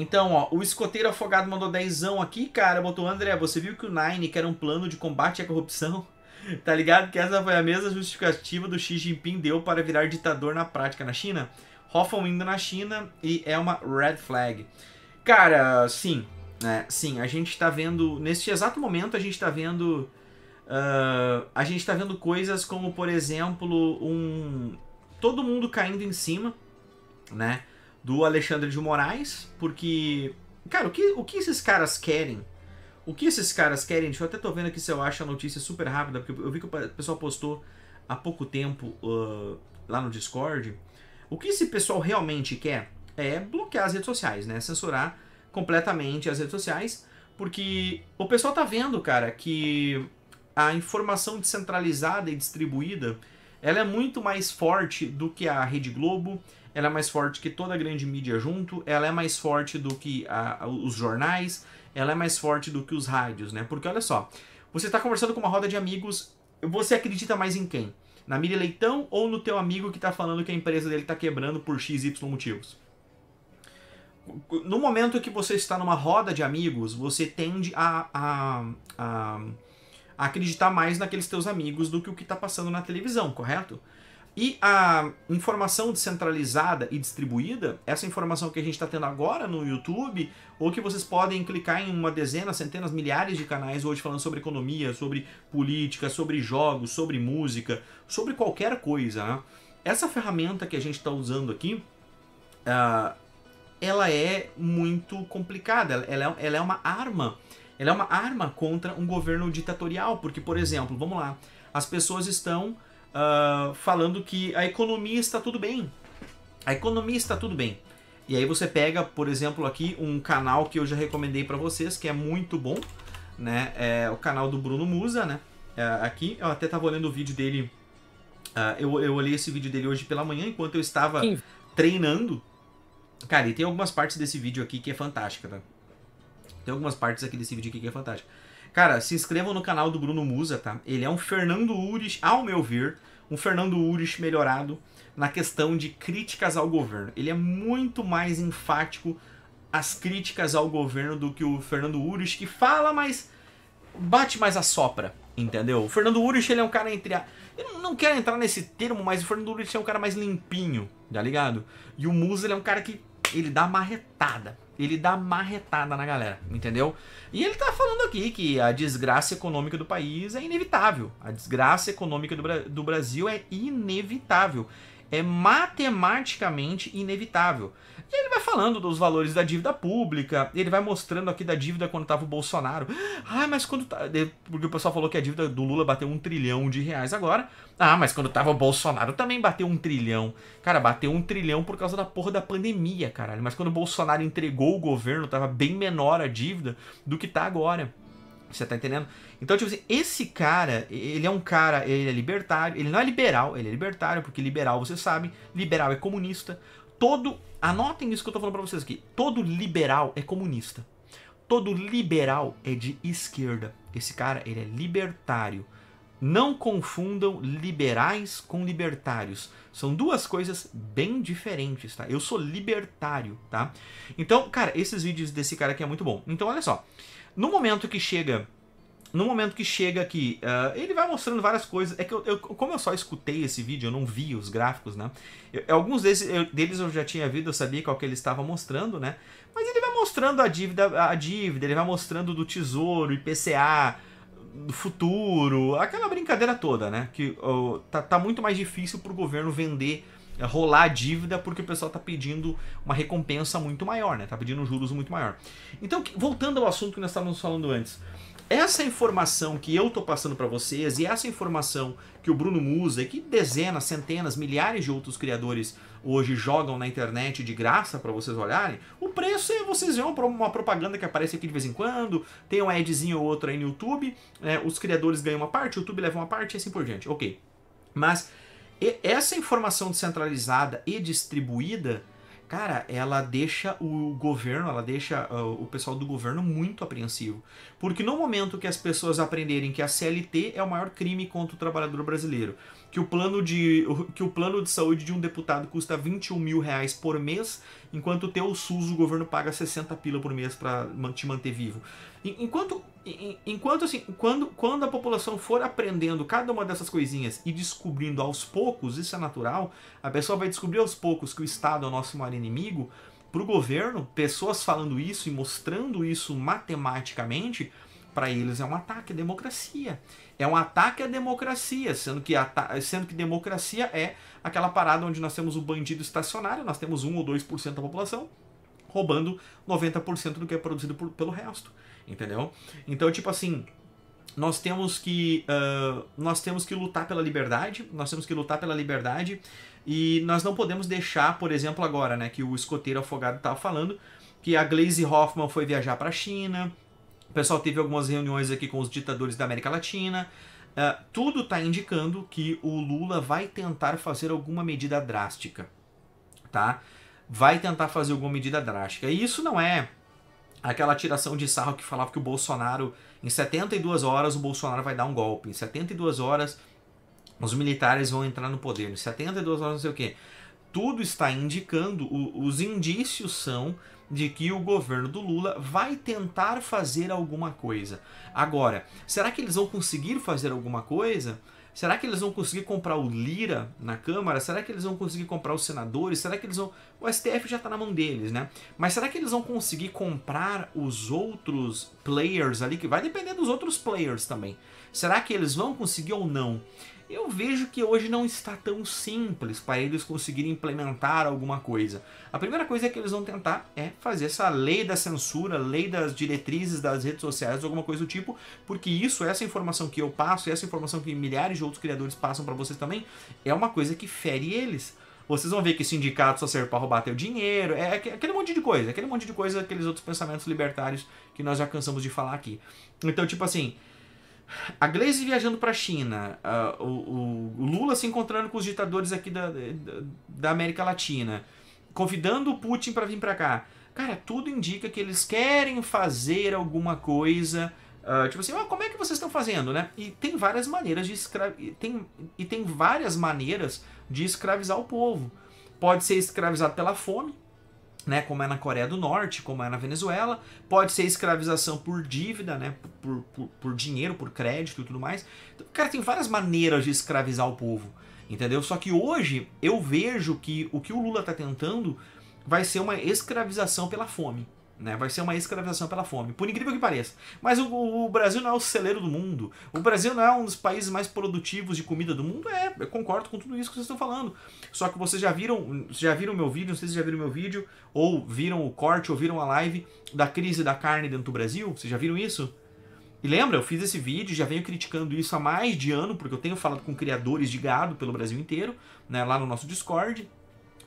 Então, ó, o escoteiro afogado mandou dezão aqui, cara. Botou, André, você viu que o Nine, quer um plano de combate à corrupção, tá ligado? Que essa foi a mesma justificativa do Xi Jinping deu para virar ditador na prática na China? Hoffman indo na China e é uma red flag. Cara, sim, né? Sim, a gente está vendo, neste exato momento, a gente está vendo... Uh, a gente está vendo coisas como, por exemplo, um... Todo mundo caindo em cima, né? do Alexandre de Moraes, porque, cara, o que, o que esses caras querem? O que esses caras querem? Deixa eu até tô vendo aqui se eu acho a notícia super rápida, porque eu vi que o pessoal postou há pouco tempo uh, lá no Discord. O que esse pessoal realmente quer é bloquear as redes sociais, né? Censurar completamente as redes sociais, porque o pessoal tá vendo, cara, que a informação descentralizada e distribuída, ela é muito mais forte do que a Rede Globo, ela é mais forte que toda a grande mídia junto, ela é mais forte do que a, os jornais, ela é mais forte do que os rádios, né? Porque olha só, você está conversando com uma roda de amigos, você acredita mais em quem? Na Miriam Leitão ou no teu amigo que está falando que a empresa dele está quebrando por XY motivos? No momento que você está numa roda de amigos, você tende a, a, a acreditar mais naqueles teus amigos do que o que está passando na televisão, correto? E a informação descentralizada e distribuída, essa informação que a gente está tendo agora no YouTube, ou que vocês podem clicar em uma dezena, centenas, milhares de canais hoje falando sobre economia, sobre política, sobre jogos, sobre música, sobre qualquer coisa. Né? Essa ferramenta que a gente está usando aqui, uh, ela é muito complicada, ela é, ela é uma arma. Ela é uma arma contra um governo ditatorial, porque, por exemplo, vamos lá, as pessoas estão uh, falando que a economia está tudo bem. A economia está tudo bem. E aí você pega, por exemplo, aqui um canal que eu já recomendei para vocês, que é muito bom, né? É o canal do Bruno Musa, né? É aqui, eu até estava olhando o vídeo dele, uh, eu, eu olhei esse vídeo dele hoje pela manhã, enquanto eu estava Sim. treinando. Cara, e tem algumas partes desse vídeo aqui que é fantástica, tá? Tem algumas partes aqui desse vídeo aqui que é fantástica. Cara, se inscrevam no canal do Bruno Musa, tá? Ele é um Fernando Ures, ao meu ver, um Fernando Ures melhorado na questão de críticas ao governo. Ele é muito mais enfático às críticas ao governo do que o Fernando Ures, que fala, mas bate mais a sopra, entendeu? O Fernando Uris, ele é um cara entre a... Eu não quero entrar nesse termo, mas o Fernando Uris é um cara mais limpinho, tá ligado? E o Musa, ele é um cara que ele dá marretada. Ele dá marretada na galera, entendeu? E ele tá falando aqui que a desgraça econômica do país é inevitável. A desgraça econômica do, Bra do Brasil é inevitável. É matematicamente inevitável. E ele vai falando dos valores da dívida pública, ele vai mostrando aqui da dívida quando tava o Bolsonaro. Ah, mas quando tá. Porque o pessoal falou que a dívida do Lula bateu um trilhão de reais agora. Ah, mas quando tava o Bolsonaro também bateu um trilhão. Cara, bateu um trilhão por causa da porra da pandemia, caralho. Mas quando o Bolsonaro entregou o governo, tava bem menor a dívida do que tá agora. Você tá entendendo? Então, tipo assim, esse cara, ele é um cara, ele é libertário, ele não é liberal, ele é libertário, porque liberal, você sabe, liberal é comunista, Todo. Anotem isso que eu tô falando pra vocês aqui. Todo liberal é comunista. Todo liberal é de esquerda. Esse cara, ele é libertário. Não confundam liberais com libertários. São duas coisas bem diferentes, tá? Eu sou libertário, tá? Então, cara, esses vídeos desse cara aqui é muito bom. Então, olha só. No momento que chega no momento que chega aqui, uh, ele vai mostrando várias coisas. É que eu, eu, como eu só escutei esse vídeo, eu não vi os gráficos, né? Eu, alguns deles eu, deles eu já tinha visto, eu sabia qual que ele estava mostrando, né? Mas ele vai mostrando a dívida, a dívida, ele vai mostrando do tesouro, IPCA, do futuro, aquela brincadeira toda, né? Que tá, tá muito mais difícil pro governo vender eh, rolar a dívida porque o pessoal está pedindo uma recompensa muito maior, né? Tá pedindo juros muito maior. Então, voltando ao assunto que nós estávamos falando antes, essa informação que eu tô passando para vocês e essa informação que o Bruno Musa e que dezenas, centenas, milhares de outros criadores hoje jogam na internet de graça para vocês olharem, o preço é vocês vão para uma propaganda que aparece aqui de vez em quando, tem um adzinho ou outro aí no YouTube, né, os criadores ganham uma parte, o YouTube leva uma parte e assim por diante. Ok. Mas essa informação descentralizada e distribuída cara, ela deixa o governo, ela deixa uh, o pessoal do governo muito apreensivo. Porque no momento que as pessoas aprenderem que a CLT é o maior crime contra o trabalhador brasileiro, que o plano de, que o plano de saúde de um deputado custa 21 mil reais por mês enquanto o teu SUS o governo paga 60 pila por mês para te manter vivo. Enquanto, enquanto assim, quando, quando a população for aprendendo cada uma dessas coisinhas e descobrindo aos poucos, isso é natural, a pessoa vai descobrir aos poucos que o Estado é o nosso maior inimigo, para o governo, pessoas falando isso e mostrando isso matematicamente, para eles é um ataque à democracia. É um ataque à democracia, sendo que, sendo que democracia é aquela parada onde nós temos o bandido estacionário, nós temos 1 ou 2% da população roubando 90% do que é produzido por, pelo resto, entendeu? Então, tipo assim, nós temos que uh, nós temos que lutar pela liberdade nós temos que lutar pela liberdade e nós não podemos deixar por exemplo agora né que o escoteiro afogado estava falando que a Glaze Hoffman foi viajar para a China o pessoal teve algumas reuniões aqui com os ditadores da América Latina. Uh, tudo está indicando que o Lula vai tentar fazer alguma medida drástica, tá? Vai tentar fazer alguma medida drástica. E isso não é aquela tiração de sarro que falava que o Bolsonaro, em 72 horas, o Bolsonaro vai dar um golpe. Em 72 horas, os militares vão entrar no poder. Em 72 horas, não sei o quê. Tudo está indicando, o, os indícios são de que o governo do Lula vai tentar fazer alguma coisa. Agora, será que eles vão conseguir fazer alguma coisa? Será que eles vão conseguir comprar o Lira na Câmara? Será que eles vão conseguir comprar os senadores? Será que eles vão. O STF já está na mão deles, né? Mas será que eles vão conseguir comprar os outros players ali? Que vai depender dos outros players também. Será que eles vão conseguir ou não? eu vejo que hoje não está tão simples para eles conseguirem implementar alguma coisa. A primeira coisa que eles vão tentar é fazer essa lei da censura, lei das diretrizes das redes sociais, alguma coisa do tipo, porque isso, essa informação que eu passo, essa informação que milhares de outros criadores passam para vocês também, é uma coisa que fere eles. Vocês vão ver que sindicato só serve para roubar teu dinheiro, é aquele monte de coisa, aquele monte de coisa, aqueles outros pensamentos libertários que nós já cansamos de falar aqui. Então, tipo assim, a Glaze viajando para a China, uh, o, o, Lula se encontrando com os ditadores aqui da, da, América Latina, convidando o Putin para vir para cá. Cara, tudo indica que eles querem fazer alguma coisa. Uh, tipo assim, ah, como é que vocês estão fazendo, né? E tem várias maneiras de escra... tem E tem várias maneiras de escravizar o povo. Pode ser escravizado pela fome, né, como é na Coreia do Norte, como é na Venezuela, pode ser escravização por dívida, né, por, por, por dinheiro, por crédito e tudo mais. Então, cara, tem várias maneiras de escravizar o povo, entendeu? Só que hoje eu vejo que o que o Lula está tentando vai ser uma escravização pela fome. Né? Vai ser uma escravização pela fome, por incrível que pareça. Mas o, o, Brasil não é o celeiro do mundo. O Brasil não é um dos países mais produtivos de comida do mundo. É, eu concordo com tudo isso que vocês estão falando. Só que vocês já viram, já viram meu vídeo, não sei se já viram meu vídeo, ou viram o corte, ou viram a live da crise da carne dentro do Brasil. Vocês já viram isso? E lembra, eu fiz esse vídeo, já venho criticando isso há mais de ano, porque eu tenho falado com criadores de gado pelo Brasil inteiro, né, lá no nosso Discord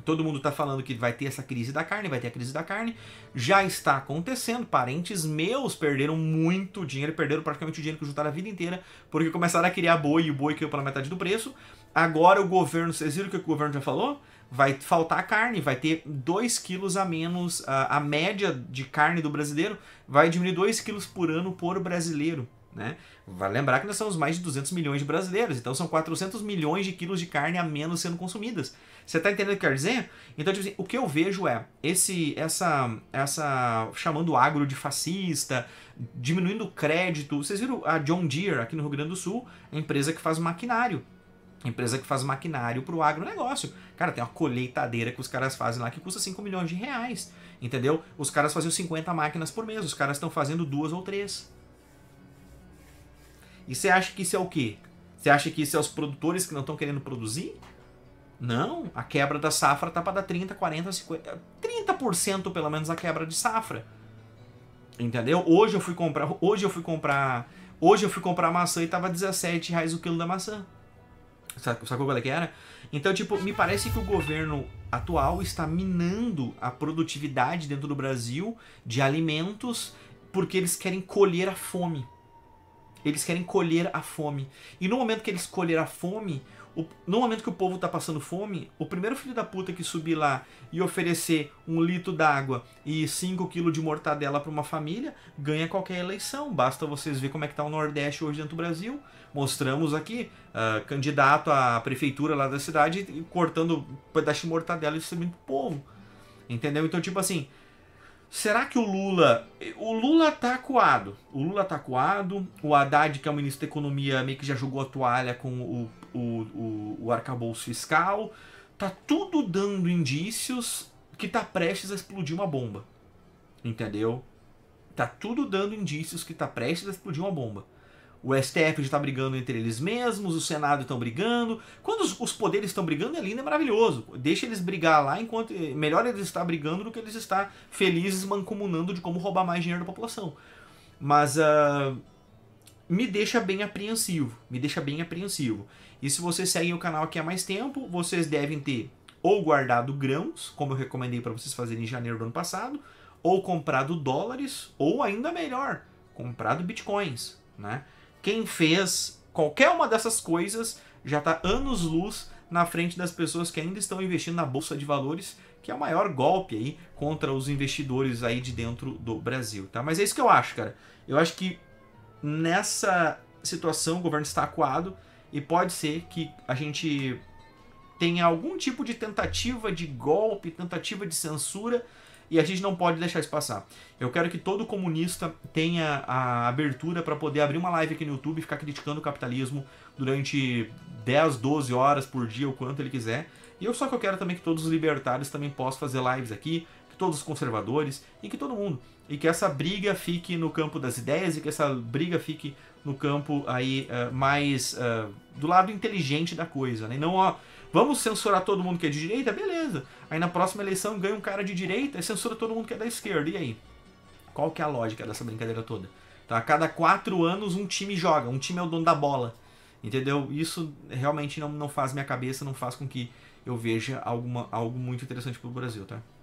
todo mundo está falando que vai ter essa crise da carne, vai ter a crise da carne. Já está acontecendo. Parentes meus perderam muito dinheiro, perderam praticamente o dinheiro que juntaram a vida inteira, porque começaram a criar boi e o boi caiu pela metade do preço. Agora o governo, vocês viram o que o governo já falou? Vai faltar carne, vai ter 2 quilos a menos. A, a média de carne do brasileiro vai diminuir 2 quilos por ano por brasileiro. Né? Vale lembrar que nós somos mais de 200 milhões de brasileiros, então são 400 milhões de quilos de carne a menos sendo consumidas. Você está entendendo o que eu quero dizer? Então, tipo assim, o que eu vejo é esse, essa, essa chamando o agro de fascista, diminuindo o crédito. Vocês viram a John Deere aqui no Rio Grande do Sul, a empresa que faz maquinário. Empresa que faz maquinário para o agronegócio. Cara, tem uma colheitadeira que os caras fazem lá que custa 5 milhões de reais. Entendeu? Os caras faziam 50 máquinas por mês, os caras estão fazendo duas ou três e você acha que isso é o quê? Você acha que isso é os produtores que não estão querendo produzir? Não, a quebra da safra tá para dar 30, 40, 50, 30% pelo menos a quebra de safra. Entendeu? Hoje eu fui comprar, hoje eu fui comprar, hoje eu fui comprar maçã e tava 17 reais o quilo da maçã. Sacou, qual é que era? Então, tipo, me parece que o governo atual está minando a produtividade dentro do Brasil de alimentos porque eles querem colher a fome. Eles querem colher a fome. E no momento que eles colher a fome, o, no momento que o povo está passando fome, o primeiro filho da puta que subir lá e oferecer um litro d'água e 5 quilos de mortadela para uma família, ganha qualquer eleição. Basta vocês verem como é que tá o Nordeste hoje dentro do Brasil. Mostramos aqui uh, candidato à prefeitura lá da cidade cortando pedaço de mortadela e distribuindo pro povo. Entendeu? Então, tipo assim, Será que o Lula. O Lula tá coado. O Lula tá coado. O Haddad, que é o ministro da Economia, meio que já jogou a toalha com o, o, o, o arcabouço fiscal. Tá tudo dando indícios que tá prestes a explodir uma bomba. Entendeu? Tá tudo dando indícios que tá prestes a explodir uma bomba. O STF já está brigando entre eles mesmos, o Senado estão brigando. Quando os, os poderes estão brigando, é lindo, é maravilhoso. Deixa eles brigar lá, enquanto eh, melhor eles estar brigando do que eles estar felizes mancomunando de como roubar mais dinheiro da população. Mas uh, me deixa bem apreensivo, me deixa bem apreensivo. E se vocês seguem o canal aqui há mais tempo, vocês devem ter ou guardado grãos, como eu recomendei para vocês fazerem em janeiro do ano passado, ou comprado dólares, ou ainda melhor, comprado bitcoins, né? Quem fez qualquer uma dessas coisas já está anos-luz na frente das pessoas que ainda estão investindo na bolsa de valores, que é o maior golpe aí contra os investidores aí de dentro do Brasil, tá? Mas é isso que eu acho, cara. Eu acho que nessa situação o governo está acuado e pode ser que a gente tenha algum tipo de tentativa de golpe, tentativa de censura e a gente não pode deixar isso passar. Eu quero que todo comunista tenha a abertura para poder abrir uma live aqui no YouTube e ficar criticando o capitalismo durante 10, 12 horas por dia, o quanto ele quiser. E eu só que eu quero também que todos os libertários também possam fazer lives aqui, todos os conservadores e que todo mundo. E que essa briga fique no campo das ideias e que essa briga fique no campo aí uh, mais uh, do lado inteligente da coisa, né? E não, ó, vamos censurar todo mundo que é de direita? Beleza. Aí na próxima eleição ganha um cara de direita e censura todo mundo que é da esquerda. E aí? Qual que é a lógica dessa brincadeira toda? Tá? A cada quatro anos um time joga, um time é o dono da bola. Entendeu? Isso realmente não, não faz minha cabeça, não faz com que eu veja alguma, algo muito interessante pro Brasil, tá?